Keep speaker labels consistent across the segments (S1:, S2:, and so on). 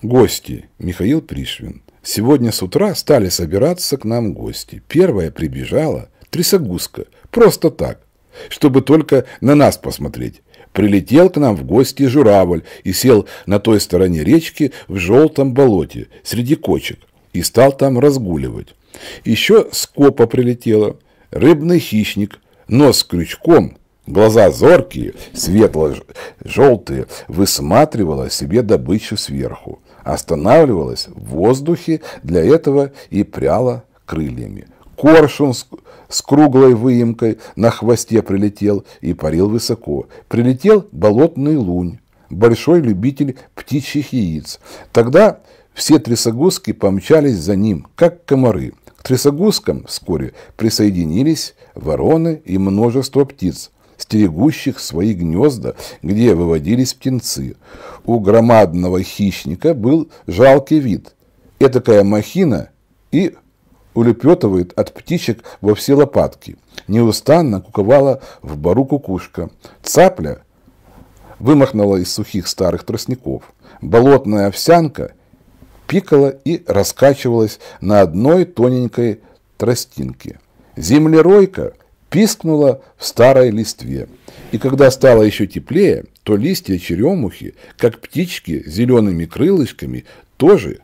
S1: Гости. Михаил Пришвин. Сегодня с утра стали собираться к нам гости. Первая прибежала Трясогузка. Просто так. Чтобы только на нас посмотреть. Прилетел к нам в гости журавль и сел на той стороне речки в желтом болоте среди кочек и стал там разгуливать. Еще скопа прилетела, рыбный хищник, нос крючком, глаза зоркие, светло-желтые, высматривала себе добычу сверху останавливалась в воздухе, для этого и пряла крыльями. Коршун с круглой выемкой на хвосте прилетел и парил высоко. Прилетел болотный лунь, большой любитель птичьих яиц. Тогда все трясогузки помчались за ним, как комары. К трясогузкам вскоре присоединились вороны и множество птиц – стерегущих свои гнезда, где выводились птенцы. У громадного хищника был жалкий вид. Этакая махина и улепетывает от птичек во все лопатки. Неустанно куковала в бару кукушка. Цапля вымахнула из сухих старых тростников. Болотная овсянка пикала и раскачивалась на одной тоненькой тростинке. Землеройка – пискнула в старой листве. И когда стало еще теплее, то листья черемухи, как птички с зелеными крылышками, тоже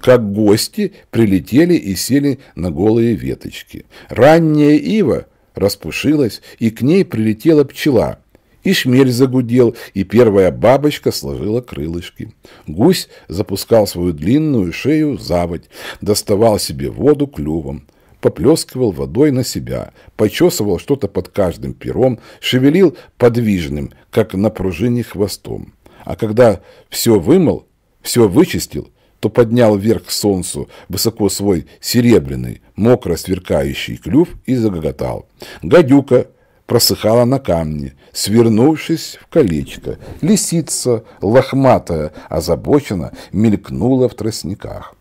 S1: как гости прилетели и сели на голые веточки. Ранняя ива распушилась, и к ней прилетела пчела. И шмель загудел, и первая бабочка сложила крылышки. Гусь запускал свою длинную шею заводь, доставал себе воду клювом поплескивал водой на себя, почесывал что-то под каждым пером, шевелил подвижным, как на пружине хвостом. А когда все вымыл, все вычистил, то поднял вверх к солнцу высоко свой серебряный, мокро сверкающий клюв и загоготал. Гадюка просыхала на камне, свернувшись в колечко. Лисица, лохматая, озабоченно мелькнула в тростниках.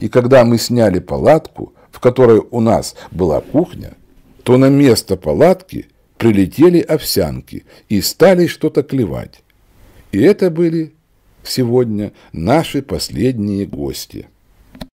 S1: И когда мы сняли палатку, которой у нас была кухня, то на место палатки прилетели овсянки и стали что-то клевать. И это были сегодня наши последние гости.